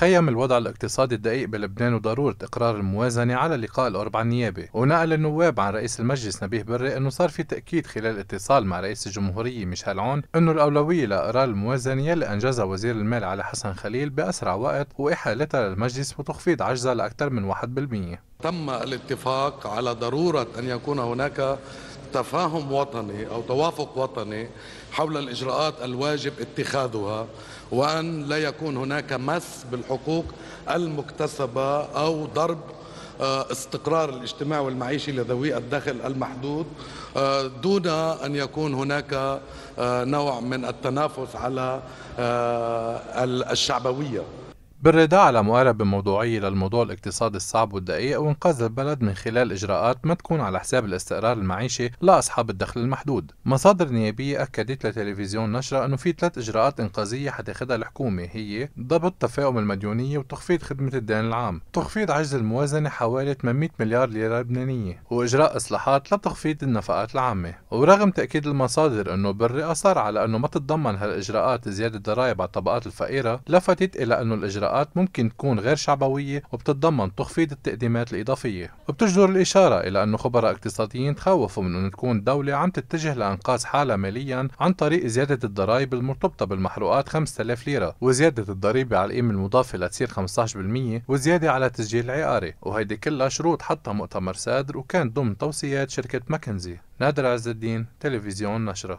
خيم الوضع الاقتصادي الدقيق بلبنان وضرورة إقرار الموازنة على لقاء الأربع النيابي ونقل النواب عن رئيس المجلس نبيه بري أنه صار في تأكيد خلال اتصال مع رئيس الجمهورية ميشيل عون أنه الأولوية لإقرار الموازنة يلي أنجزها وزير المال على حسن خليل بأسرع وقت وإحالتها للمجلس وتخفيض عجزها لأكثر من 1% تم الاتفاق على ضرورة أن يكون هناك تفاهم وطني أو توافق وطني حول الإجراءات الواجب اتخاذها وأن لا يكون هناك مس بالحقوق المكتسبة أو ضرب آه، استقرار الاجتماع والمعيشي لذوي الدخل المحدود آه، دون أن يكون هناك آه، نوع من التنافس على الشعبوية بالرضا على مقاربة موضوعية للموضوع الاقتصادي الصعب والدقيق وإنقاذ البلد من خلال إجراءات ما تكون على حساب الاستقرار المعيشي لأصحاب الدخل المحدود. مصادر نيابية أكدت لتلفزيون نشرة أنه في ثلاث إجراءات إنقاذية حتاخذها الحكومة هي ضبط تفاؤم المديونية وتخفيض خدمة الدين العام، تخفيض عجز الموازنة حوالي 800 مليار ليرة لبنانية، وإجراء إصلاحات لتخفيض النفقات العامة. ورغم تأكيد المصادر أنه بري أصر على أنه ما تتضمن هالإجراءات زيادة ضرائب على الطبقات الفقيرة، لفتت إلى أنه الإجراءات الإجراءات ممكن تكون غير شعبوية وبتتضمن تخفيض التقديمات الإضافية وبتجدر الإشارة إلى أن خبراء اقتصاديين تخوفوا من أن تكون دولة عم تتجه لإنقاذ حالها ماليا عن طريق زيادة الضرائب المرتبطة بالمحروقات 5000 ليرة وزيادة الضريبة على القيمة المضافة لتصير 15% وزيادة على تسجيل العقاري وهيدي كلها شروط حطها مؤتمر سادر وكان ضمن توصيات شركة ماكنزي نادر عز الدين تلفزيون نشرة